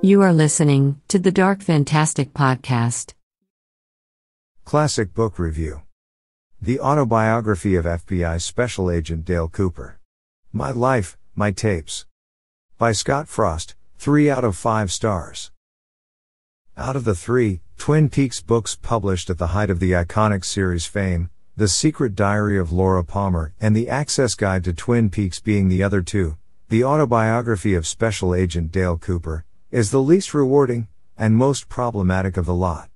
You are listening to the Dark Fantastic Podcast. Classic Book Review The Autobiography of FBI Special Agent Dale Cooper. My Life, My Tapes. By Scott Frost, 3 out of 5 stars. Out of the three Twin Peaks books published at the height of the iconic series' fame, The Secret Diary of Laura Palmer and The Access Guide to Twin Peaks being the other two, the autobiography of Special Agent Dale Cooper is the least rewarding and most problematic of the lot.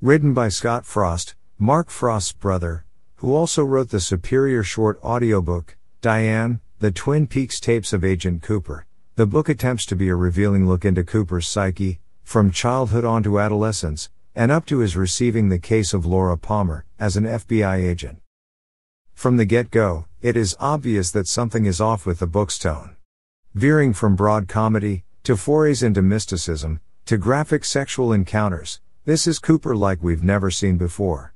Written by Scott Frost, Mark Frost's brother, who also wrote the superior short audiobook, Diane, The Twin Peaks Tapes of Agent Cooper. The book attempts to be a revealing look into Cooper's psyche, from childhood on to adolescence, and up to his receiving the case of Laura Palmer as an FBI agent. From the get go, it is obvious that something is off with the book's tone. Veering from broad comedy, to forays into mysticism, to graphic sexual encounters, this is Cooper like we've never seen before.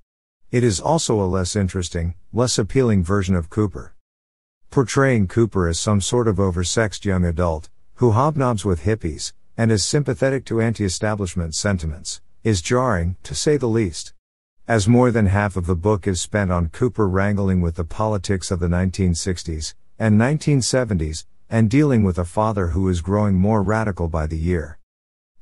It is also a less interesting, less appealing version of Cooper. Portraying Cooper as some sort of oversexed young adult, who hobnobs with hippies, and is sympathetic to anti establishment sentiments, is jarring, to say the least. As more than half of the book is spent on Cooper wrangling with the politics of the 1960s and 1970s, and dealing with a father who is growing more radical by the year.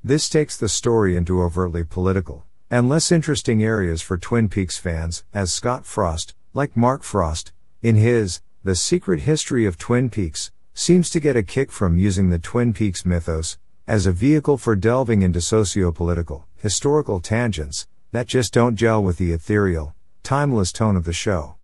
This takes the story into overtly political and less interesting areas for Twin Peaks fans, as Scott Frost, like Mark Frost, in his The Secret History of Twin Peaks, seems to get a kick from using the Twin Peaks mythos as a vehicle for delving into socio-political, historical tangents that just don't gel with the ethereal, timeless tone of the show.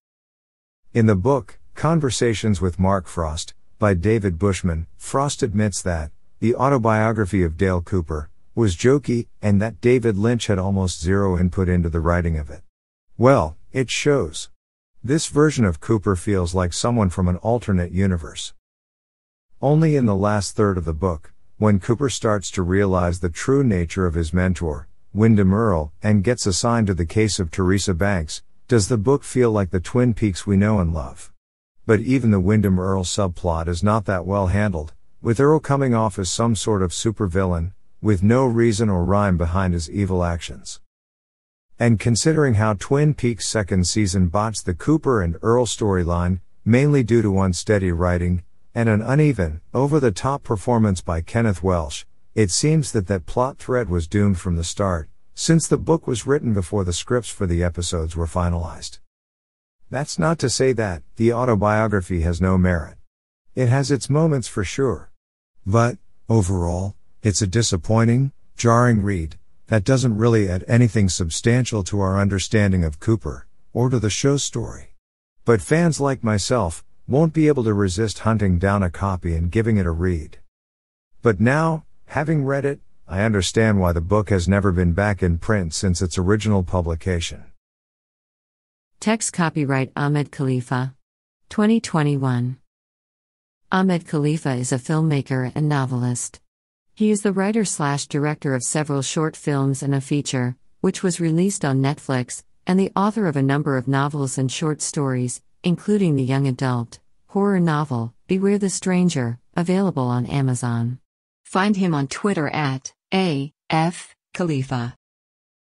In the book, Conversations with Mark Frost, by David Bushman, Frost admits that, the autobiography of Dale Cooper, was jokey, and that David Lynch had almost zero input into the writing of it. Well, it shows. This version of Cooper feels like someone from an alternate universe. Only in the last third of the book, when Cooper starts to realize the true nature of his mentor, Wyndham Earle, and gets assigned to the case of Teresa Banks, does the book feel like the Twin Peaks we know and love. But even the Wyndham Earl subplot is not that well handled, with Earl coming off as some sort of supervillain, with no reason or rhyme behind his evil actions. And considering how Twin Peaks' second season botched the Cooper and Earl storyline, mainly due to unsteady writing, and an uneven, over the top performance by Kenneth Welsh, it seems that that plot thread was doomed from the start, since the book was written before the scripts for the episodes were finalized. That's not to say that the autobiography has no merit. It has its moments for sure. But, overall, it's a disappointing, jarring read that doesn't really add anything substantial to our understanding of Cooper or to the show's story. But fans like myself won't be able to resist hunting down a copy and giving it a read. But now, having read it, I understand why the book has never been back in print since its original publication. Text copyright Ahmed Khalifa. 2021. Ahmed Khalifa is a filmmaker and novelist. He is the writer slash director of several short films and a feature, which was released on Netflix, and the author of a number of novels and short stories, including the young adult horror novel Beware the Stranger, available on Amazon. Find him on Twitter at A. F. Khalifa.